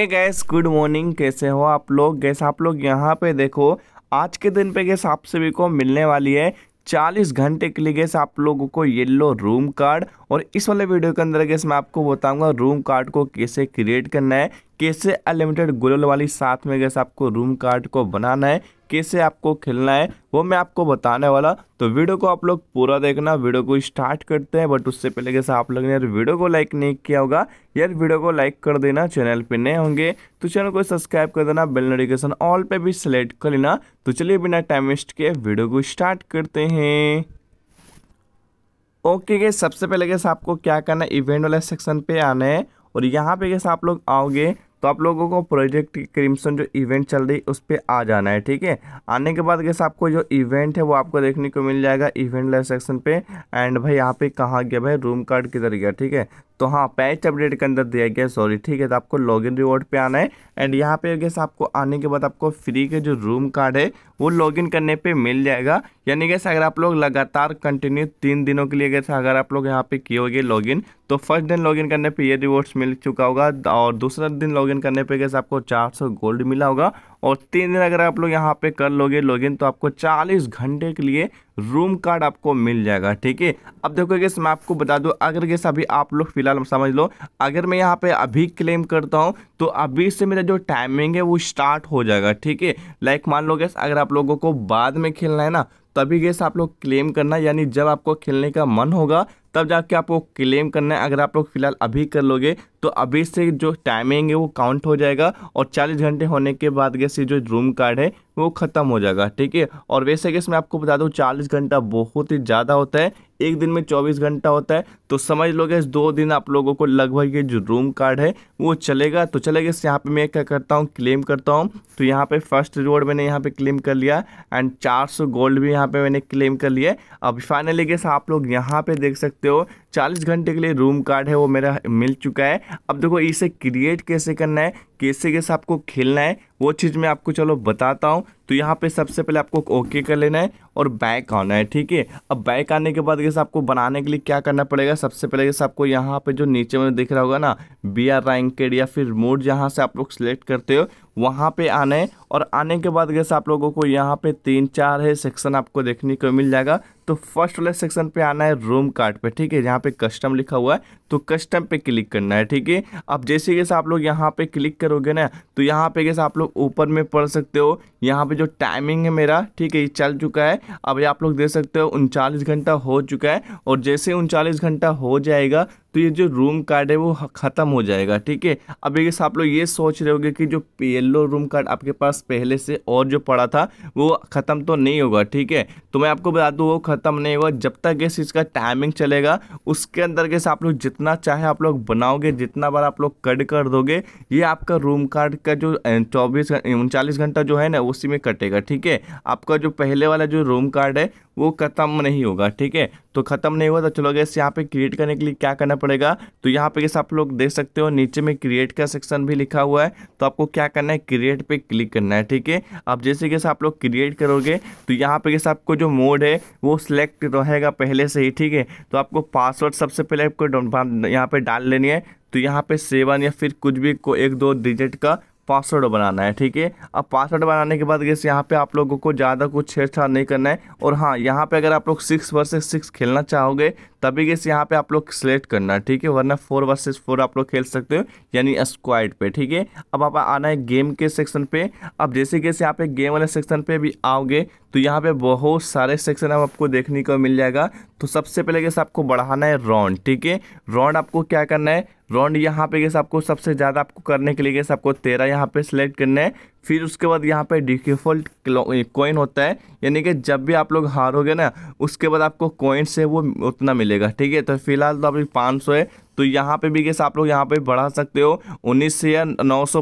gas good morning कैसे हो आप लोग गैस आप लोग यहाँ पे देखो आज के दिन पे गैस आप सभी को मिलने वाली है 40 घंटे के लिए गैस आप लोगों को येलो रूम कार्ड और इस वाले वीडियो के अंदर गैस मैं आपको बताऊंगा रूम कार्ड को कैसे क्रिएट करना है कैसे अनलिमिटेड गुलल वाली साथ में गैस आपको रूम कार्ड को बनाना है कैसे आपको खेलना है वो मैं आपको बताने वाला तो वीडियो को आप लोग पूरा देखना वीडियो को स्टार्ट करते हैं बट उससे पहले जैसे आप लोग ने यार वीडियो को लाइक नहीं किया होगा यार वीडियो को लाइक कर देना चैनल पे नए होंगे तो चैनल को सब्सक्राइब कर देना बेल नोटिफिकेशन ऑल पे भी सिलेक्ट कर लेना तो चलिए बिना टाइम वेस्ट किए वीडियो को स्टार्ट करते हैं ओके गए सबसे पहले कैसे आपको क्या करना है इवेंट वाले सेक्शन पे आना है और यहाँ पे कैसे आप लोग आओगे तो आप लोगों को प्रोजेक्ट क्रिम्सन जो इवेंट चल रही है उस पर आ जाना है ठीक है आने के बाद कैसे आपको जो इवेंट है वो आपको देखने को मिल जाएगा इवेंट लाइव सेक्शन पे एंड भाई यहाँ पे कहाँ गया भाई रूम कार्ड किधर गया ठीक है तो हाँ पैच अपडेट के अंदर दिया गया सॉरी ठीक है तो आपको लॉगिन रिवॉर्ड पे आना है एंड यहाँ पे गैस आपको आने के बाद आपको फ्री के जो रूम कार्ड है वो लॉगिन करने पे मिल जाएगा यानी गैस अगर आप लोग लगातार कंटिन्यू तीन दिनों के लिए गैस अगर आप लोग यहाँ पे किए होगे लॉगिन तो फर्स्ट दिन लॉगिन करने पे ये रिवॉर्ड्स मिल चुका होगा और दूसरा दिन लॉगिन करने पर गैस आपको चार गोल्ड मिला होगा और तीन दिन अगर आप लोग यहाँ पे कर लोगे लॉगिन तो आपको 40 घंटे के लिए रूम कार्ड आपको मिल जाएगा ठीक है अब देखो गैस मैं आपको बता दूँ अगर गैस अभी आप लोग फिलहाल समझ लो अगर मैं यहाँ पे अभी क्लेम करता हूँ तो अभी से मेरा जो टाइमिंग है वो स्टार्ट हो जाएगा ठीक है लाइक मान लो गैस अगर आप लोगों को बाद में खेलना है ना तभी गैस आप लोग क्लेम करना यानी जब आपको खेलने का मन होगा तब जाके आपको क्लेम करना है अगर आप लोग फिलहाल अभी कर लोगे तो अभी से जो टाइमिंग है वो काउंट हो जाएगा और 40 घंटे होने के बाद गैसे जो रूम कार्ड है वो ख़त्म हो जाएगा ठीक है और वैसे गैस मैं आपको बता दूँ 40 घंटा बहुत ही ज़्यादा होता है एक दिन में 24 घंटा होता है तो समझ लो गैस दो दिन आप लोगों को लगभग ये जो रूम कार्ड है वो चलेगा तो चले गैस यहाँ पर मैं क्या करता हूँ क्लेम करता हूँ तो यहाँ पर फर्स्ट रिवॉर्ड मैंने यहाँ पर क्लेम कर लिया एंड चार गोल्ड भी यहाँ पर मैंने क्लेम कर लिया अब फाइनली गैस आप लोग यहाँ पर देख सकते Então, चालीस घंटे के लिए रूम कार्ड है वो मेरा मिल चुका है अब देखो इसे क्रिएट कैसे करना है कैसे कैसे आपको खेलना है वो चीज़ मैं आपको चलो बताता हूँ तो यहाँ पे सबसे पहले आपको ओके कर लेना है और बैक आना है ठीक है अब बैक आने के बाद जैसे आपको बनाने के लिए क्या करना पड़ेगा सबसे पहले जैसे आपको यहाँ पे जो नीचे में दिख रहा होगा ना बी आर रैंकेड या फिर मोड जहाँ से आप लोग सेलेक्ट करते हो वहाँ पे आना है और आने के बाद जैसे आप लोगों को यहाँ पे तीन चार है सेक्शन आपको देखने को मिल जाएगा तो फर्स्ट वाले सेक्शन पर आना है रूम कार्ड पर ठीक है जहाँ पे कस्टम लिखा हुआ है तो कस्टम पे क्लिक करना है ठीक है अब जैसे जैसे आप लोग यहाँ पे क्लिक करोगे ना तो यहाँ पे जैसे आप लोग ऊपर में पढ़ सकते हो यहाँ पे जो टाइमिंग है मेरा ठीक है ये चल चुका है अब ये आप लोग देख सकते हो उनचालीस घंटा हो चुका है और जैसे उनचालीस घंटा हो जाएगा तो ये जो रूम कार्ड है वो ख़त्म हो जाएगा ठीक है अब एक आप लोग ये सोच रहे होगे कि जो येल्लो रूम कार्ड आपके पास पहले से और जो पड़ा था वो ख़त्म तो नहीं होगा ठीक है तो मैं आपको बता दूँ वो ख़त्म नहीं होगा जब तक गैस इसका टाइमिंग चलेगा उसके अंदर गैस आप लोग जितना चाहे आप लोग बनाओगे जितना बार आप लोग कट कर दोगे ये आपका रूम कार्ड का जो चौबीस उनचालीस घंटा जो है ना उसी में कटेगा ठीक है आपका जो पहले वाला जो रूम कार्ड है वो ख़त्म नहीं होगा ठीक है तो ख़त्म नहीं हुआ तो चलो गैस यहाँ पे क्रिएट करने के लिए क्या करना पड़ेगा तो यहाँ पे गैस आप लोग देख सकते हो नीचे में क्रिएट का सेक्शन भी लिखा हुआ है तो आपको क्या करना है क्रिएट पे क्लिक करना है ठीक है अब जैसे गैस आप लोग क्रिएट करोगे तो यहाँ पे गैस आपको जो मोड है वो सिलेक्ट रहेगा पहले से ही ठीक है तो आपको पासवर्ड सबसे पहले आपको यहाँ पर डाल लेनी है तो यहाँ पे सेवन या फिर कुछ भी को एक दो डिजिट का पासवर्ड बनाना है ठीक है अब पासवर्ड बनाने के बाद गैस यहाँ पे आप लोगों को ज़्यादा कुछ छेड़छाड़ नहीं करना है और हाँ यहाँ पे अगर आप लोग सिक्स वर्सेस सिक्स खेलना चाहोगे तभी गेस यहाँ पे आप लोग सेलेक्ट करना ठीक है वरना फोर वर्सेस फोर आप लोग खेल सकते हो यानी स्क्वाइड पे ठीक है अब आप आना है गेम के सेक्शन पे अब जैसे गेस यहाँ पे गेम वाले सेक्शन पे भी आओगे तो यहाँ पे बहुत सारे सेक्शन अब आपको देखने को मिल जाएगा तो सबसे पहले कैसे आपको बढ़ाना है राउंड ठीक है राउंड आपको क्या करना है राउंड यहाँ पे कैसे आपको सबसे ज़्यादा आपको करने के लिए कैसे आपको तेरह यहाँ पे सिलेक्ट करना है फिर उसके बाद यहाँ पे डिफॉल्ट कॉइन होता है यानी कि जब भी आप लोग हारोगे ना उसके बाद आपको कॉइन से वो उतना मिलेगा ठीक है तो फिलहाल तो अभी पाँच सौ है तो यहाँ पे भी गैस आप लोग यहाँ पे बढ़ा सकते हो से या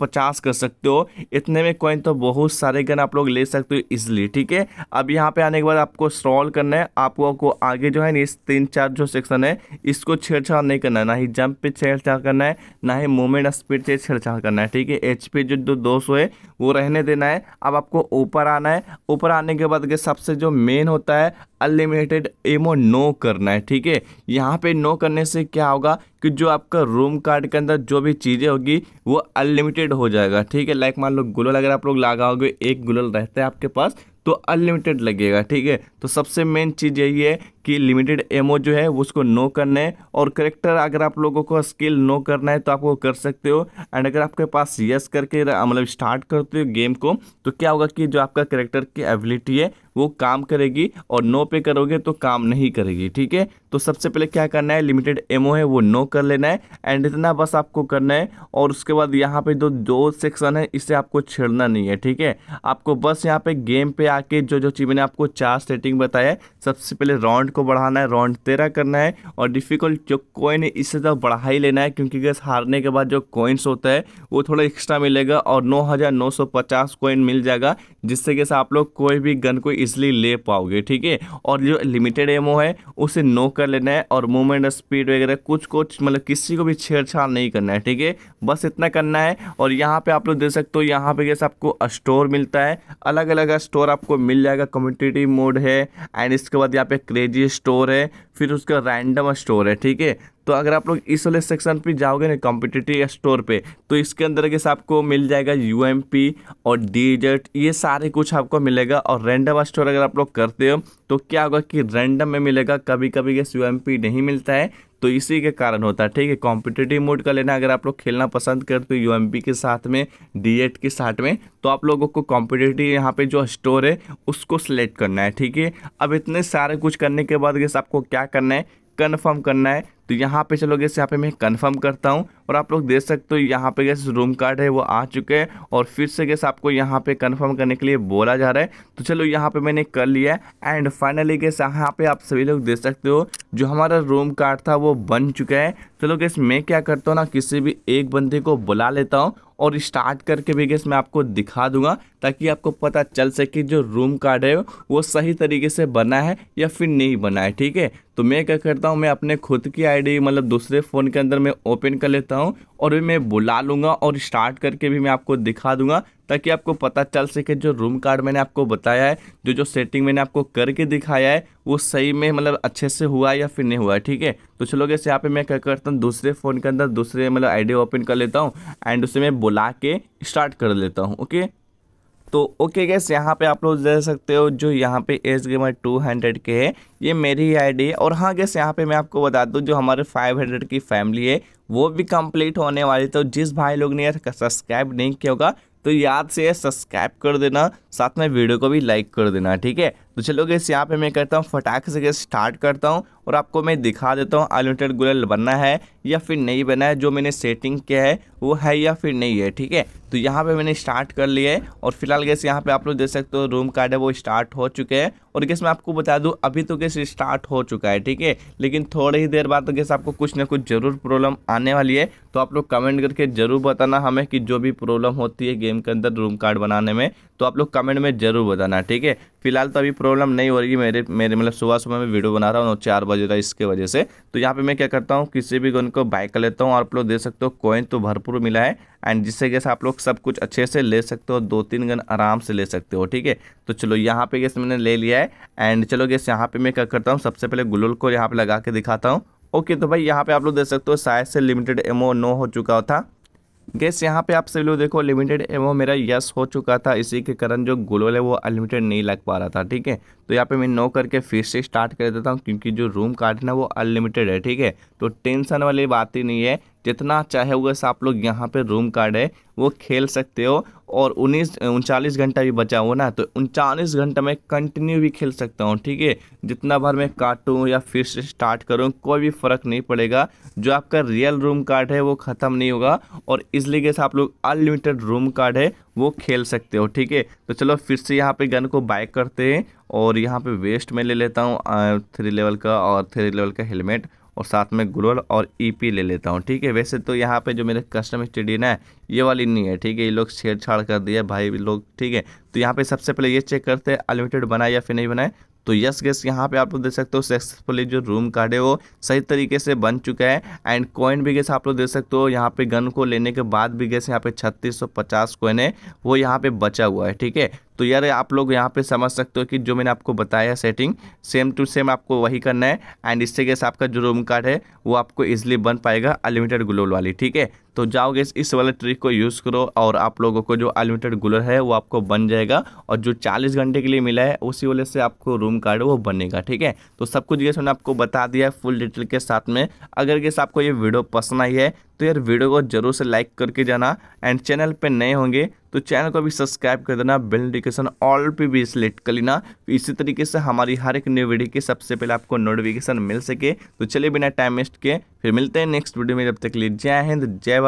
पचास कर सकते हो इतने में कॉइन तो बहुत सारे गन आप लोग ले सकते हो इजिली ठीक है अब यहाँ पे आने के बाद आपको स्ट्रॉल करना है आपको आगे जो है ना इस तीन चार जो सेक्शन है इसको छेड़छाड़ नहीं करना है ना ही जंप पे छेड़छाड़ करना है ना ही मूवमेंट स्पीड से छेड़छाड़ करना है ठीक है एच जो दो है वो रहने देना है अब आपको ऊपर आना है ऊपर आने के बाद सबसे जो मेन होता है अनलिमिटेड एमो नो करना है ठीक है यहाँ पे नो करने से क्या होगा कि जो आपका रूम कार्ड के अंदर जो भी चीज़ें होगी वो अनलिमिटेड हो जाएगा ठीक है लाइक मान लो गुलल अगर आप लोग लगाओगे एक गुलल रहता है आपके पास तो अनलिमिटेड लगेगा ठीक है तो सबसे मेन चीज़ यही है कि लिमिटेड एमओ जो है उसको नो करना है और करेक्टर अगर आप लोगों को स्किल नो करना है तो आप वो कर सकते हो एंड अगर आपके पास यस करके मतलब स्टार्ट करते हो गेम को तो क्या होगा कि जो आपका करेक्टर की एबिलिटी है वो काम करेगी और नो पे करोगे तो काम नहीं करेगी ठीक है तो सबसे पहले क्या करना है लिमिटेड एमओ है वो नो कर लेना है एंड इतना बस आपको करना है और उसके बाद यहाँ पे जो दो सेक्शन है इसे आपको छेड़ना नहीं है ठीक है आपको बस यहाँ पे गेम पे आके जो जो चीज़ मैंने आपको चार सेटिंग बताया सबसे पहले राउंड को बढ़ाना है राउंड तेरह करना है और डिफ़िकल्ट जो कॉइन है इससे ज़्यादा तो बढ़ा ही लेना है क्योंकि गैस हारने के बाद जो कॉइन्स होता है वो थोड़ा एक्स्ट्रा मिलेगा और नौ हज़ार नौ सौ पचास कॉइन मिल जाएगा जिससे गैस आप लोग कोई भी गन को इजली ले पाओगे ठीक है और जो लिमिटेड एमओ है उसे नो कर लेना है और मूवमेंट स्पीड वगैरह कुछ कुछ मतलब किसी को भी छेड़छाड़ नहीं करना है ठीक है बस इतना करना है और यहाँ पे आप लोग देख सकते हो यहाँ पर जैसे आपको स्टोर मिलता है अलग अलग स्टोर आपको मिल जाएगा कम्यूटिटी मोड है एंड इसके बाद यहाँ पे क्रेजी ये स्टोर है फिर उसका रैंडम स्टोर है ठीक है तो अगर आप लोग इस वाले सेक्शन पे जाओगे ना कॉम्पिटिटिव स्टोर पे तो इसके अंदर के आपको मिल जाएगा यू और डी ये सारे कुछ आपको मिलेगा और रैंडम स्टोर अगर आप लोग करते हो तो क्या होगा कि रैंडम में मिलेगा कभी कभी ये यू नहीं मिलता है तो इसी के कारण होता है ठीक है कॉम्पिटेटिव मोड का लेना अगर आप लोग खेलना पसंद करते हो यू के साथ में डी के साथ में तो आप लोगों को कॉम्पिटेटिव यहाँ पे जो स्टोर है उसको सिलेक्ट करना है ठीक है अब इतने सारे कुछ करने के बाद आपको क्या करना है कन्फर्म करना है तो यहाँ पे चलो गैस यहाँ पे मैं कंफर्म करता हूँ और आप लोग देख सकते हो यहाँ पे गैस रूम कार्ड है वो आ चुके हैं और फिर से गैस आपको यहाँ पे कंफर्म करने के लिए बोला जा रहा है तो चलो यहाँ पे मैंने कर लिया एंड फाइनली गैस यहाँ पे आप सभी लोग देख सकते हो जो हमारा रूम कार्ड था वो बन चुका है चलो गैस मैं क्या करता हूँ ना किसी भी एक बंदे को बुला लेता हूँ और स्टार्ट करके भी गैस मैं आपको दिखा दूंगा ताकि आपको पता चल सके जो रूम कार्ड है वो सही तरीके से बना है या फिर नहीं बना है ठीक है तो मैं क्या करता हूँ मैं अपने खुद की आईडी मतलब दूसरे फ़ोन के अंदर मैं ओपन कर लेता हूँ और भी मैं बुला लूँगा और स्टार्ट करके भी मैं आपको दिखा दूँगा ताकि आपको पता चल सके जो रूम कार्ड मैंने आपको बताया है जो जो सेटिंग मैंने आपको करके दिखाया है वो सही में मतलब अच्छे से हुआ या फिर नहीं हुआ ठीक है तो चलो कैसे यहाँ पे मैं क्या करता हूँ दूसरे फ़ोन के अंदर दूसरे मतलब आईडी ओपन कर लेता हूँ एंड उसे मैं बुला के स्टार्ट कर लेता हूँ ओके तो ओके गैस यहाँ पे आप लोग दे सकते हो जो यहाँ पे एस गेमर टू हंड्रेड के है ये मेरी ही आईडी है और हाँ गैस यहाँ पे मैं आपको बता दूँ जो हमारे फाइव हंड्रेड की फैमिली है वो भी कंप्लीट होने वाली तो जिस भाई लोग ने सब्सक्राइब नहीं किया होगा तो याद से सब्सक्राइब कर देना साथ में वीडियो को भी लाइक कर देना ठीक है तो चलो गैस यहाँ पे मैं करता हूँ फटाख से गैस स्टार्ट करता हूँ और आपको मैं दिखा देता हूँ अनलिमिटेड गुलल बनना है या फिर नहीं बना है जो मैंने सेटिंग किया है वो है या फिर नहीं है ठीक है तो यहाँ पे मैंने स्टार्ट कर लिया है और फिलहाल गैस यहाँ पे आप लोग देख सकते हो रूम कार्ड है वो स्टार्ट हो चुके हैं और गैस मैं आपको बता दूँ अभी तो गैस स्टार्ट हो चुका है ठीक है लेकिन थोड़ी ही देर बाद तो गैस आपको कुछ ना कुछ ज़रूर प्रॉब्लम आने वाली है तो आप लोग कमेंट करके ज़रूर बताना हमें कि जो भी प्रॉब्लम होती है गेम के अंदर रूम कार्ड बनाने में तो आप लोग कमेंट में ज़रूर बताना ठीक है फिलहाल तो अभी प्रॉब्लम नहीं हो रही मेरे मेरे मतलब सुबह सुबह मैं वीडियो बना रहा हूँ चार बजे रहा इसके वजह से तो यहाँ पे मैं क्या करता हूँ किसी भी गन को बाय कर लेता हूँ और आप लोग दे सकते हो कॉइन तो भरपूर मिला है एंड जिससे कैसे आप लोग सब कुछ अच्छे से ले सकते हो दो तीन गन आराम से ले सकते हो ठीक है तो चलो यहाँ पे गैस मैंने ले लिया है एंड चलो गैस यहाँ पर मैं क्या करता हूँ सबसे पहले गुलुल को यहाँ पर लगा के दिखाता हूँ ओके तो भाई यहाँ पे आप लोग देख सकते हो शायद से लिमिटेड एमओ नो हो चुका था गैस यहाँ पे आप सभी लोग देखो लिमिटेड एमओ मेरा यस हो चुका था इसी के कारण जो ग्लोल है वो अनलिमिटेड नहीं लग पा रहा था ठीक है तो यहाँ पे मैं नो करके फिर से स्टार्ट कर देता हूँ क्योंकि जो रूम कार्ड है वो अनलिमिटेड है ठीक है तो टेंशन वाली बात ही नहीं है जितना चाहे हुए आप लोग यहाँ पे रूम कार्ड है वो खेल सकते हो और उन्नीस उनचालीस घंटा भी बचा हुआ ना तो उनचालीस घंटा में कंटिन्यू भी खेल सकता हूँ ठीक है जितना बार मैं काटूँ या फिर से स्टार्ट करूँ कोई भी फ़र्क नहीं पड़ेगा जो आपका रियल रूम कार्ड है वो ख़त्म नहीं होगा और इस तरीके से आप लोग अनलिमिटेड रूम कार्ड है वो खेल सकते हो ठीक है तो चलो फिर से यहाँ पे गन को बाइक करते हैं और यहाँ पे वेस्ट में ले लेता हूँ थ्री लेवल का और थ्री लेवल का हेलमेट और साथ में ग्लोअल और ईपी e ले लेता हूँ ठीक है वैसे तो यहाँ पे जो मेरे कस्टम ना है ये वाली नहीं है ठीक है ये लोग छेड़छाड़ कर दिया भाई लोग ठीक है तो यहाँ पे सबसे पहले ये चेक करते हैं अनलिमिटेड बनाए या फिर नहीं बनाए तो यस गेस यहाँ पे आप लोग देख सकते हो सक्सेसफुली जो रूम कार्ड है वो सही तरीके से बन चुका है एंड कॉइन भी गैस आप लोग देख सकते हो यहाँ पे गन को लेने के बाद भी गैस यहाँ पे छत्तीस सौ पचास कॉइन है वो यहाँ पे बचा हुआ है ठीक है तो यार आप लोग यहाँ पे समझ सकते हो कि जो मैंने आपको बताया सेटिंग सेम टू सेम आपको वही करना है एंड इससे गैस आपका जो रूम कार्ड है वो आपको इजिली बन पाएगा अनलिमिटेड ग्लोल वाली ठीक है तो जाओगे इस वाले ट्रिक को यूज़ करो और आप लोगों को जो अनलिमिटेड ग्लोल है वो आपको बन जाएगा और जो चालीस घंटे के लिए मिला है उसी वाले से आपको रूम रूम कार्ड वो बनेगा ठीक है तो सब कुछ जैसे आपको बता दिया फुल डिटेल के साथ में अगर जैसे आपको ये वीडियो पसंद आई है तो यार वीडियो को जरूर से लाइक करके जाना एंड चैनल पे नए होंगे तो चैनल को भी सब्सक्राइब कर देना बेल नोटिफिकेशन ऑल पे भी सिलेक्ट कर लेना तो इसी तरीके से हमारी हर एक न्यू वीडियो की सबसे पहले आपको नोटिफिकेशन मिल सके तो चलिए बिना टाइम वेस्ट के फिर मिलते हैं नेक्स्ट वीडियो में जब तक लिए जय हिंद जय